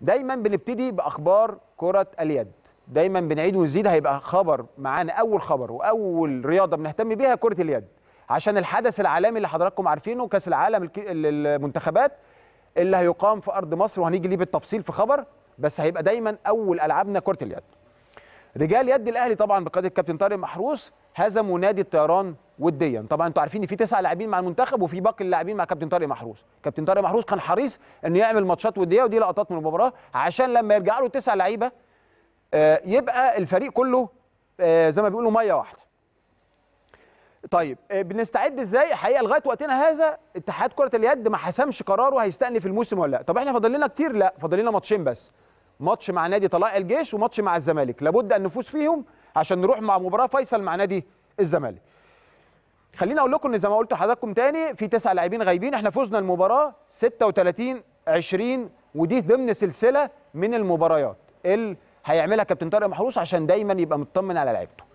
دايما بنبتدي باخبار كره اليد دايما بنعيد ونزيد هيبقى خبر معانا اول خبر واول رياضه بنهتم بيها كره اليد عشان الحدث العالمي اللي حضراتكم عارفينه كاس العالم للمنتخبات اللي هيقام في ارض مصر وهنيجي ليه بالتفصيل في خبر بس هيبقى دايما اول العابنا كره اليد رجال يد الاهلي طبعا بقياده الكابتن طارق محروس هزموا نادي الطيران وديا طبعا انتوا عارفين ان في تسع لاعبين مع المنتخب وفي باقي اللاعبين مع كابتن طارق محروس كابتن طارق محروس كان حريص انه يعمل ماتشات وديه ودي لقطات من المباراه عشان لما يرجع له تسع لعيبه آه، يبقى الفريق كله آه، زي ما بيقولوا ميه واحده طيب آه، بنستعد ازاي الحقيقه لغايه وقتنا هذا اتحاد كره اليد ما حسمش قراره هيستأنف الموسم ولا لا طب احنا فاضل لنا كتير لا فاضل لنا ماتشين بس ماتش مع نادي طلائع الجيش وماتش مع الزمالك لابد ان نفوز فيهم عشان نروح مع مباراه فيصل مع نادي الزمالك خليني اقول لكم ان زي ما قلت لحضراتكم تاني في تسع لاعبين غايبين احنا فزنا المباراه 36 20 ودي ضمن سلسله من المباريات اللي هيعملها كابتن طارق محروس عشان دايما يبقى مطمن على لعيبته